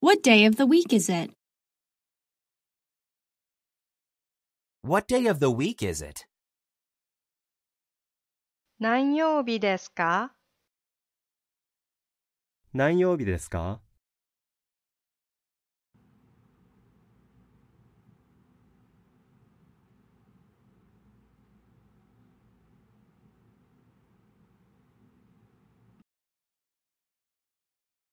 What day of the week is it? What day of the week is it? 何曜日ですか何曜日ですか